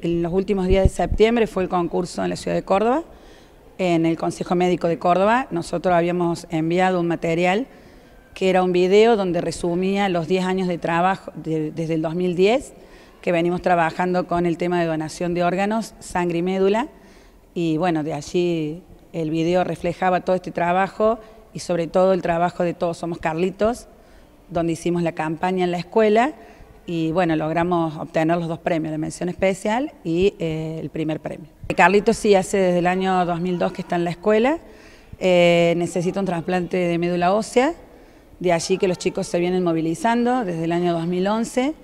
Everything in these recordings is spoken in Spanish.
En los últimos días de septiembre fue el concurso en la ciudad de Córdoba, en el Consejo Médico de Córdoba. Nosotros habíamos enviado un material que era un video donde resumía los 10 años de trabajo desde el 2010 que venimos trabajando con el tema de donación de órganos, sangre y médula. Y bueno, de allí el video reflejaba todo este trabajo y sobre todo el trabajo de Todos Somos Carlitos, donde hicimos la campaña en la escuela y bueno, logramos obtener los dos premios, la mención especial y eh, el primer premio. ...Carlitos sí hace desde el año 2002 que está en la escuela, eh, necesita un trasplante de médula ósea, de allí que los chicos se vienen movilizando desde el año 2011,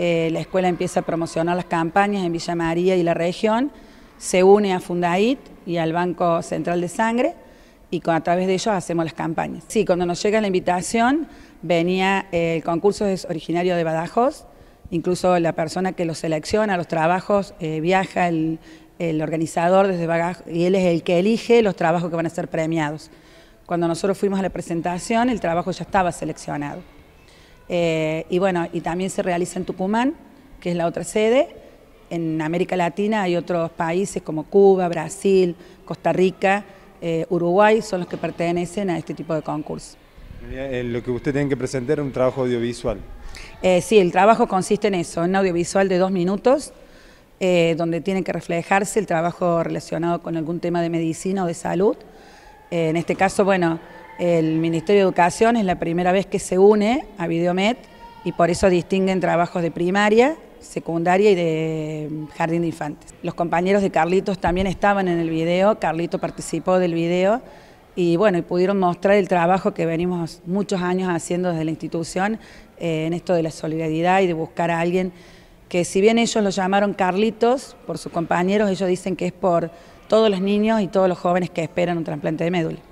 eh, la escuela empieza a promocionar las campañas en Villa María y la región, se une a Fundaid y al Banco Central de Sangre y con, a través de ellos hacemos las campañas. Sí, cuando nos llega la invitación venía, eh, el concurso es originario de Badajoz, incluso la persona que lo selecciona, los trabajos, eh, viaja el, organizador desde Badajoz y él es el que elige los trabajos que van a ser premiados. Cuando nosotros fuimos a la presentación, el trabajo ya estaba seleccionado. Eh, y bueno, y también se realiza en Tucumán, que es la otra sede. En América Latina hay otros países como Cuba, Brasil, Costa Rica, Uruguay, son los que pertenecen a este tipo de concursos. Eh, lo que usted tiene que presentar es un trabajo audiovisual. Eh, sí, el trabajo consiste en eso, en audiovisual de dos minutos, eh, donde tiene que reflejarse el trabajo relacionado con algún tema de medicina o de salud. en este caso, bueno, el Ministerio de Educación es la primera vez que se une a VideoMed y por eso distinguen trabajos de primaria, secundaria y de mm, jardín de infantes. Los compañeros de Carlitos también estaban en el video, Carlito participó del video y bueno, y pudieron mostrar el trabajo que venimos muchos años haciendo desde la institución eh, en esto de la solidaridad y de buscar a alguien que si bien ellos lo llamaron Carlitos por sus compañeros, ellos dicen que es por todos los niños y todos los jóvenes que esperan un trasplante de médula.